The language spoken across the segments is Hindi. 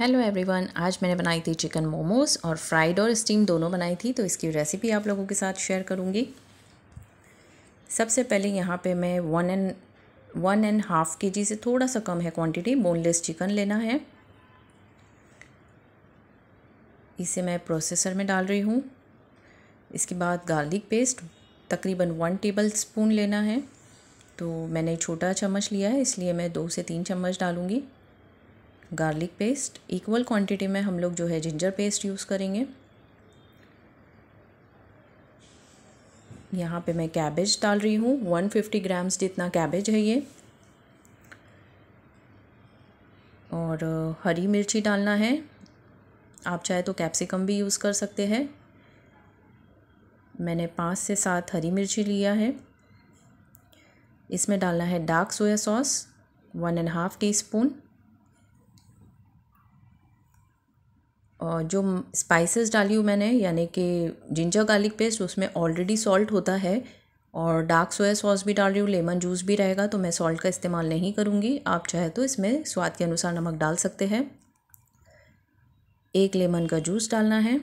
हेलो एवरीवन आज मैंने बनाई थी चिकन मोमोज और फ्राइड और स्टीम दोनों बनाई थी तो इसकी रेसिपी आप लोगों के साथ शेयर करूँगी सबसे पहले यहाँ पे मैं one and one and half K G से थोड़ा सा कम है क्वांटिटी बोनलेस चिकन लेना है इसे मैं प्रोसेसर में डाल रही हूँ इसके बाद गार्लिक पेस्ट तकरीबन वन टेबल स्पून लेना है तो मैंने छोटा चम्मच लिया है इसलिए मैं दो से तीन चम्मच डालूँगी गार्लिक पेस्ट इक्वल क्वांटिटी में हम लोग जो है जिंजर पेस्ट यूज़ करेंगे यहाँ पे मैं कैबेज डाल रही हूँ वन फिफ्टी ग्राम्स जितना कैबेज है ये और हरी मिर्ची डालना है आप चाहे तो कैप्सिकम भी यूज़ कर सकते हैं मैंने पाँच से सात हरी मिर्ची लिया है इसमें डालना है dark soy sauce one and half teaspoon और जो स्पाइसेस डाली हूँ मैंने यानी कि जिंजर गार्लिक पेस्ट उसमें ऑलरेडी सॉल्ट होता है और डार्क सोया सॉस भी डाल रही हूँ लेमन जूस भी रहेगा तो मैं सॉल्ट का इस्तेमाल नहीं करूँगी आप चाहे तो इसमें स्वाद के अनुसार नमक डाल सकते हैं एक लेमन का जूस डालना है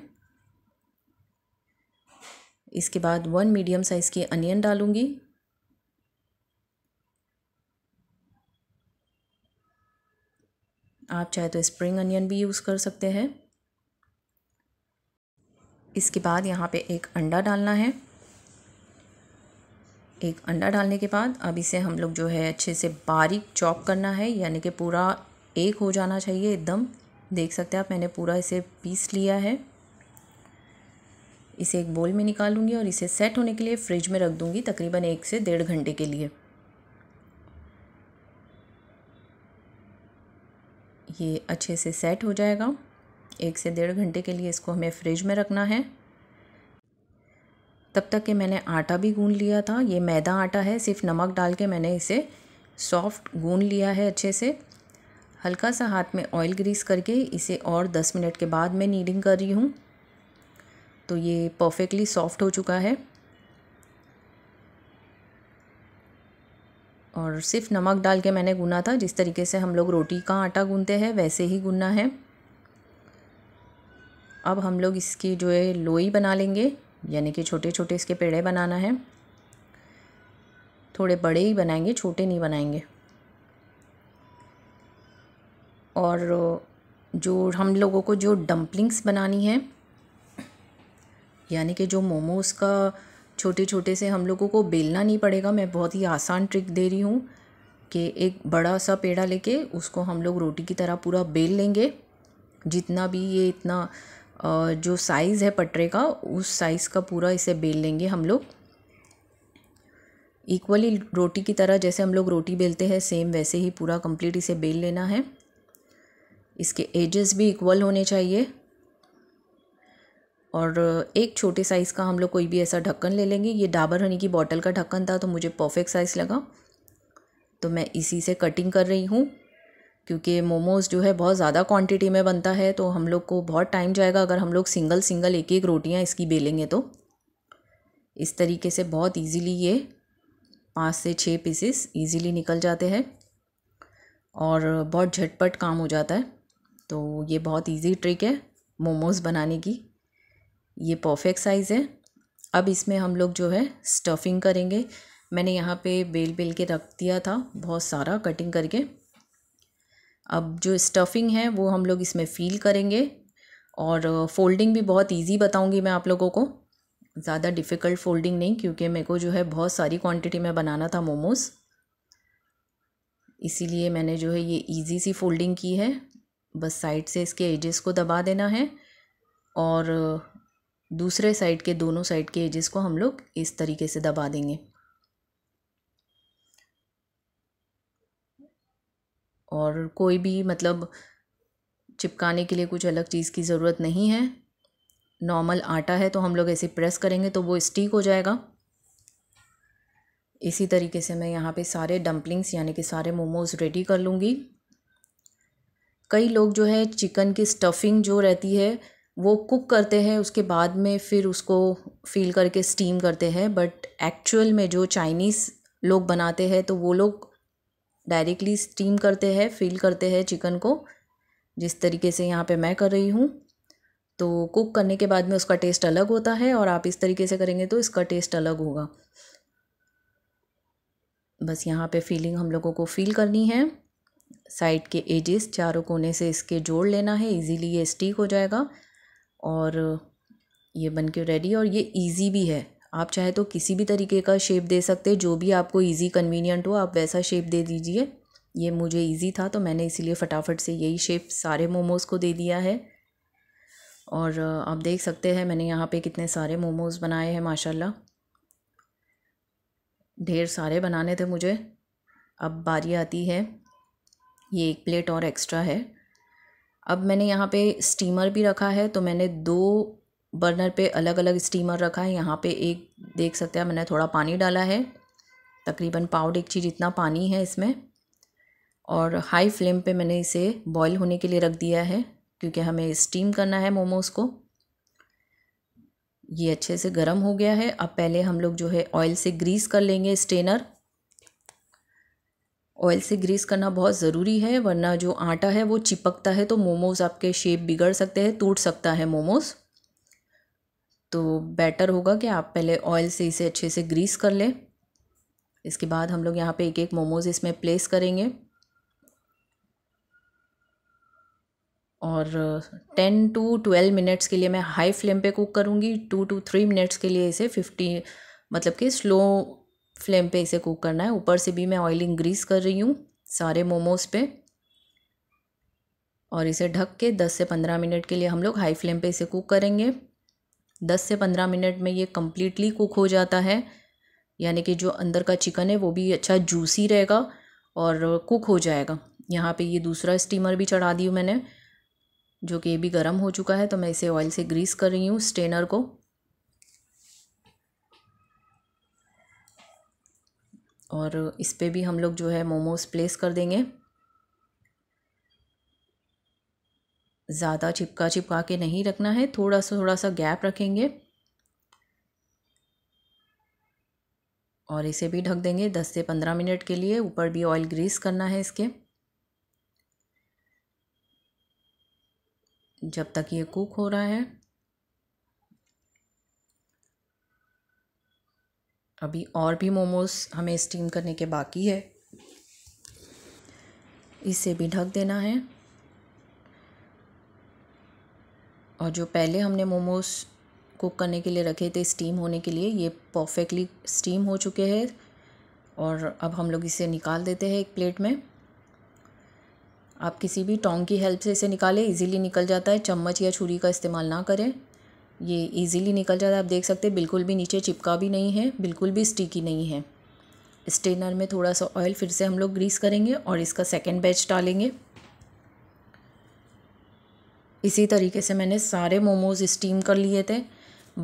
इसके बाद वन मीडियम साइज़ की अनियन डालूँगी आप चाहे तो स्प्रिंग अनियन भी यूज़ कर सकते हैं इसके बाद यहाँ पे एक अंडा डालना है एक अंडा डालने के बाद अब इसे हम लोग जो है अच्छे से बारीक चॉप करना है यानी कि पूरा एक हो जाना चाहिए एकदम देख सकते हैं आप मैंने पूरा इसे पीस लिया है इसे एक बोल में निकालूंगी और इसे सेट होने के लिए फ्रिज में रख दूँगी तकरीबन एक से डेढ़ घंटे के लिए ये अच्छे से सेट हो जाएगा एक से डेढ़ घंटे के लिए इसको हमें फ्रिज में रखना है तब तक कि मैंने आटा भी गूँध लिया था ये मैदा आटा है सिर्फ नमक डाल के मैंने इसे सॉफ्ट गूँध लिया है अच्छे से हल्का सा हाथ में ऑयल ग्रीस करके इसे और दस मिनट के बाद मैं नीडिंग कर रही हूँ तो ये परफेक्टली सॉफ्ट हो चुका है और सिर्फ नमक डाल के मैंने गुना था जिस तरीके से हम लोग रोटी का आटा गूनते हैं वैसे ही गुनना है अब हम लोग इसकी जो है लोई बना लेंगे यानी कि छोटे छोटे इसके पेड़े बनाना है थोड़े बड़े ही बनाएंगे छोटे नहीं बनाएंगे और जो हम लोगों को जो डम्पलिंग्स बनानी है यानी कि जो मोमोज़ का छोटे छोटे से हम लोगों को बेलना नहीं पड़ेगा मैं बहुत ही आसान ट्रिक दे रही हूँ कि एक बड़ा सा पेड़ा लेके उसको हम लोग रोटी की तरह पूरा बेल लेंगे जितना भी ये इतना जो साइज़ है पटरे का उस साइज़ का पूरा इसे बेल लेंगे हम लोग इक्वली रोटी की तरह जैसे हम लोग रोटी बेलते हैं सेम वैसे ही पूरा कंप्लीट इसे बेल लेना है इसके एजेस भी इक्वल होने चाहिए और एक छोटे साइज़ का हम लोग कोई भी ऐसा ढक्कन ले लेंगे ये डाबर हनी की बॉटल का ढक्कन था तो मुझे परफेक्ट साइज़ लगा तो मैं इसी से कटिंग कर रही हूँ क्योंकि मोमोज़ जो है बहुत ज़्यादा क्वांटिटी में बनता है तो हम लोग को बहुत टाइम जाएगा अगर हम लोग सिंगल सिंगल एक एक रोटियां इसकी बेलेंगे तो इस तरीके से बहुत इजीली ये पाँच से छः पीसेस इजीली निकल जाते हैं और बहुत झटपट काम हो जाता है तो ये बहुत इजी ट्रिक है मोमोज़ बनाने की ये परफेक्ट साइज़ है अब इसमें हम लोग जो है स्टफिंग करेंगे मैंने यहाँ पे बेल बेल के रख दिया था बहुत सारा कटिंग करके अब जो स्टफ़िंग है वो हम लोग इसमें फ़ील करेंगे और फ़ोल्डिंग भी बहुत ईजी बताऊँगी मैं आप लोगों को ज़्यादा डिफ़िकल्ट फ़ोल्डिंग नहीं क्योंकि मेरे को जो है बहुत सारी क्वांटिटी में बनाना था मोमोज़ इसीलिए मैंने जो है ये इजी सी फ़ोल्डिंग की है बस साइड से इसके एजेस को दबा देना है और दूसरे साइड के दोनों साइड के एजेस को हम लोग इस तरीके से दबा देंगे और कोई भी मतलब चिपकाने के लिए कुछ अलग चीज़ की ज़रूरत नहीं है नॉर्मल आटा है तो हम लोग ऐसे प्रेस करेंगे तो वो स्टिक हो जाएगा इसी तरीके से मैं यहाँ पे सारे डम्पलिंग्स यानी कि सारे मोमोज़ रेडी कर लूँगी कई लोग जो है चिकन की स्टफिंग जो रहती है वो कुक करते हैं उसके बाद में फिर उसको फील करके स्टीम करते हैं बट एक्चुअल में जो चाइनीज़ लोग बनाते हैं तो वो लोग डायरेक्टली स्टीम करते हैं फिल करते हैं चिकन को जिस तरीके से यहाँ पे मैं कर रही हूँ तो कुक करने के बाद में उसका टेस्ट अलग होता है और आप इस तरीके से करेंगे तो इसका टेस्ट अलग होगा बस यहाँ पे फीलिंग हम लोगों को फील करनी है साइड के एजेस चारों कोने से इसके जोड़ लेना है इजीली ये स्टिक हो जाएगा और ये बन के रेडी और ये इजी भी है आप चाहे तो किसी भी तरीके का शेप दे सकते जो भी आपको ईजी कन्वीनियंट हो आप वैसा शेप दे दीजिए ये मुझे ईजी था तो मैंने इसीलिए फटाफट से यही शेप सारे मोमोज़ को दे दिया है और आप देख सकते हैं मैंने यहाँ पे कितने सारे मोमोज़ बनाए हैं माशाल्लाह ढेर सारे बनाने थे मुझे अब बारी आती है ये एक प्लेट और एक्स्ट्रा है अब मैंने यहाँ पे स्टीमर भी रखा है तो मैंने दो बर्नर पे अलग अलग स्टीमर रखा है यहाँ पे एक देख सकते हैं मैंने थोड़ा पानी डाला है तकरीबन पाव डेगची जितना पानी है इसमें और हाई फ्लेम पे मैंने इसे बॉईल होने के लिए रख दिया है क्योंकि हमें स्टीम करना है मोमोज़ को ये अच्छे से गर्म हो गया है अब पहले हम लोग जो है ऑयल से ग्रीस कर लेंगे स्टेनर ऑयल से ग्रीस करना बहुत ज़रूरी है वरना जो आटा है वो चिपकता है तो मोमोज़ आपके शेप बिगड़ सकते हैं टूट सकता है मोमोज़ तो बेटर होगा कि आप पहले ऑयल से इसे अच्छे से ग्रीस कर लें इसके बाद हम लोग यहाँ पे एक एक मोमोज़ इसमें प्लेस करेंगे और टेन टू ट्वेल्व मिनट्स के लिए मैं हाई फ्लेम पे कुक करूँगी टू टू थ्री मिनट्स के लिए इसे फिफ्टी मतलब कि स्लो फ्लेम पे इसे कुक करना है ऊपर से भी मैं ऑयलिंग ग्रीस कर रही हूँ सारे मोमोज़ पे और इसे ढक के दस से पंद्रह मिनट के लिए हम लोग हाई फ्लेम पे इसे कुक करेंगे दस से पंद्रह मिनट में ये कम्प्लीटली कुक हो जाता है यानी कि जो अंदर का चिकन है वो भी अच्छा जूसी रहेगा और कुक हो जाएगा यहाँ पे ये दूसरा स्टीमर भी चढ़ा दी हूँ मैंने जो कि ये भी गर्म हो चुका है तो मैं इसे ऑयल से ग्रीस कर रही हूँ स्टेनर को और इस पर भी हम लोग जो है मोमोज़ प्लेस कर देंगे ज़्यादा चिपका चिपका के नहीं रखना है थोड़ा सा थोड़ा सा गैप रखेंगे और इसे भी ढक देंगे दस से पंद्रह मिनट के लिए ऊपर भी ऑयल ग्रीस करना है इसके जब तक ये कुक हो रहा है अभी और भी मोमोज़ हमें स्टीम करने के बाकी है इसे भी ढक देना है और जो पहले हमने मोमोज़ कुक करने के लिए रखे थे स्टीम होने के लिए ये परफेक्टली स्टीम हो चुके हैं और अब हम लोग इसे निकाल देते हैं एक प्लेट में आप किसी भी टोंग की हेल्प से इसे निकालें इजीली निकल जाता है चम्मच या छुरी का इस्तेमाल ना करें ये इजीली निकल जाता है आप देख सकते हैं बिल्कुल भी नीचे चिपका भी नहीं है बिल्कुल भी स्टिकी नहीं है स्टेनर में थोड़ा सा ऑयल फिर से हम लोग ग्रीस करेंगे और इसका सेकेंड बैच डालेंगे इसी तरीके से मैंने सारे मोमोज़ स्टीम कर लिए थे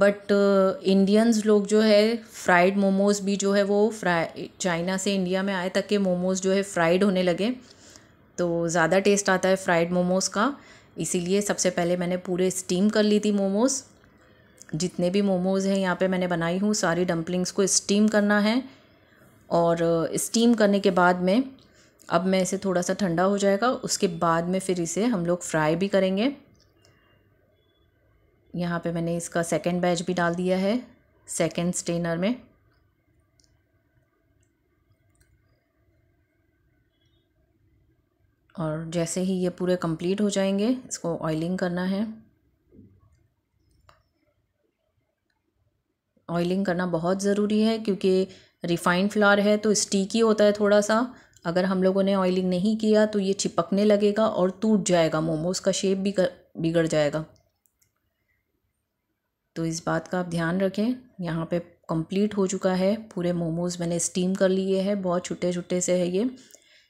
बट इंडियंस uh, लोग जो है फ्राइड मोमोज़ भी जो है वो फ्राई चाइना से इंडिया में आए तक के मोमोज़ जो है फ्राइड होने लगे तो ज़्यादा टेस्ट आता है फ्राइड मोमोज़ का इसीलिए सबसे पहले मैंने पूरे स्टीम कर ली थी मोमोज़ जितने भी मोमोज़ हैं यहाँ पे मैंने बनाई हूँ सारी डम्पलिंग्स को स्टीम करना है और स्टीम uh, करने के बाद में अब मैं इसे थोड़ा सा ठंडा हो जाएगा उसके बाद में फिर इसे हम लोग फ्राई भी करेंगे यहाँ पे मैंने इसका सेकेंड बैच भी डाल दिया है सेकेंड स्टेनर में और जैसे ही ये पूरे कंप्लीट हो जाएंगे इसको ऑयलिंग करना है ऑयलिंग करना बहुत ज़रूरी है क्योंकि रिफ़ाइंड फ्लावर है तो स्टीकी होता है थोड़ा सा अगर हम लोगों ने ऑयलिंग नहीं किया तो ये चिपकने लगेगा और टूट जाएगा मोमोज़ का शेप भी बिगड़ जाएगा तो इस बात का आप ध्यान रखें यहाँ पे कंप्लीट हो चुका है पूरे मोमोज़ मैंने स्टीम कर लिए हैं बहुत छोटे छोटे से है ये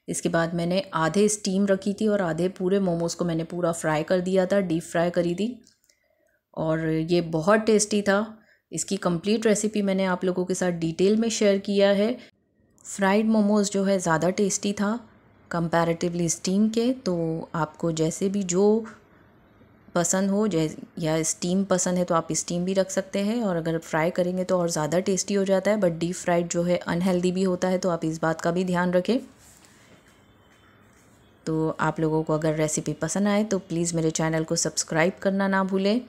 इसके बाद मैंने आधे स्टीम रखी थी और आधे पूरे मोमोज़ को मैंने पूरा फ्राई कर दिया था डीप फ्राई करी थी और ये बहुत टेस्टी था इसकी कंप्लीट रेसिपी मैंने आप लोगों के साथ डिटेल में शेयर किया है फ्राइड मोमोज़ जो है ज़्यादा टेस्टी था कंपैरेटिवली स्टीम के तो आपको जैसे भी जो पसंद हो जैसे या स्टीम पसंद है तो आप स्टीम भी रख सकते हैं और अगर फ्राई करेंगे तो और ज़्यादा टेस्टी हो जाता है बट डीप फ्राइड जो है अनहेल्दी भी होता है तो आप इस बात का भी ध्यान रखें तो आप लोगों को अगर रेसिपी पसंद आए तो प्लीज़ मेरे चैनल को सब्सक्राइब करना ना भूलें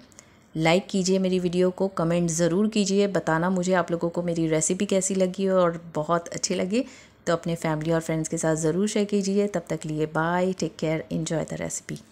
लाइक कीजिए मेरी वीडियो को कमेंट ज़रूर कीजिए बताना मुझे आप लोगों को मेरी रेसिपी कैसी लगी और बहुत अच्छी लगी तो अपने फैमिली और फ्रेंड्स के साथ ज़रूर शेयर कीजिए तब तक लिए bye take care enjoy the recipe